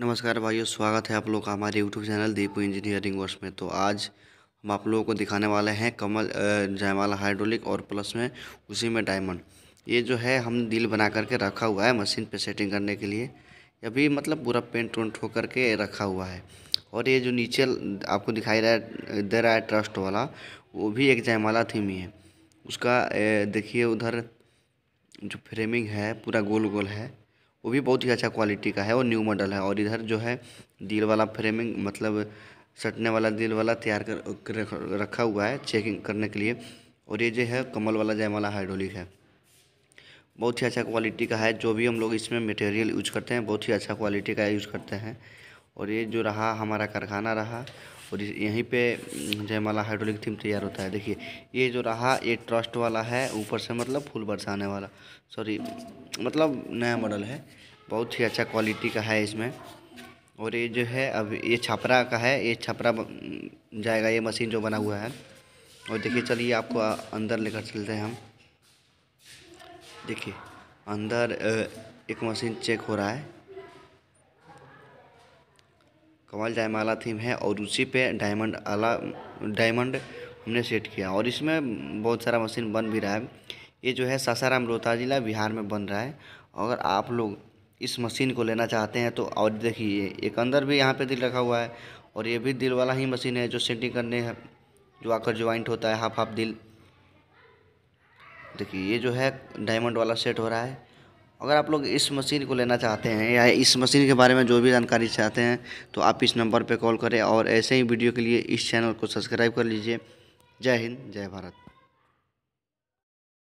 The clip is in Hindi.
नमस्कार भाइयों स्वागत है आप लोग का हमारे यूट्यूब चैनल दीपू इंजीनियरिंग वर्ष में तो आज हम आप लोगों को दिखाने वाले हैं कमल जयमाला हाइड्रोलिक और प्लस में उसी में डायमंड ये जो है हम दिल बना करके रखा हुआ है मशीन पे सेटिंग करने के लिए अभी मतलब पूरा पेंट वेंट हो करके रखा हुआ है और ये जो नीचे आपको दिखाई रहा दे रहा है ट्रस्ट वाला वो भी एक जयमाला थीम ही है उसका देखिए उधर जो फ्रेमिंग है पूरा गोल गोल है वो भी बहुत ही अच्छा क्वालिटी का है और न्यू मॉडल है और इधर जो है दिल वाला फ्रेमिंग मतलब सटने वाला दिल वाला तैयार कर रखा हुआ है चेकिंग करने के लिए और ये जो है कमल वाला वाला हाइड्रोलिक है बहुत ही अच्छा क्वालिटी का है जो भी हम लोग इसमें मटेरियल यूज करते हैं बहुत ही अच्छा क्वालिटी का यूज करते हैं और ये जो रहा हमारा कारखाना रहा और यहीं पे जयमाला हाइड्रोलिक थीम तैयार होता है देखिए ये जो रहा ये ट्रस्ट वाला है ऊपर से मतलब फूल बरसाने वाला सॉरी मतलब नया मॉडल है बहुत ही अच्छा क्वालिटी का है इसमें और ये जो है अब ये छपरा का है ये छपरा हम्म, जाएगा ये मशीन जो बना हुआ है और देखिए चलिए आपको अंदर लेकर चलते हैं हम देखिए अंदर एक मशीन चेक हो रहा है कमल जयमाला थीम है और उसी पे डायमंड आला डायमंड हमने सेट किया और इसमें बहुत सारा मशीन बन भी रहा है ये जो है सासाराम रोहता जिला बिहार में बन रहा है अगर आप लोग इस मशीन को लेना चाहते हैं तो और देखिए एक अंदर भी यहाँ पे दिल रखा हुआ है और ये भी दिल वाला ही मशीन है जो सेटिंग करने है जो आकर ज्वाइंट होता है हाफ हाफ दिल देखिए ये जो है डायमंड वाला सेट हो रहा है अगर आप लोग इस मशीन को लेना चाहते हैं या इस मशीन के बारे में जो भी जानकारी चाहते हैं तो आप इस नंबर पर कॉल करें और ऐसे ही वीडियो के लिए इस चैनल को सब्सक्राइब कर लीजिए जय हिंद जय भारत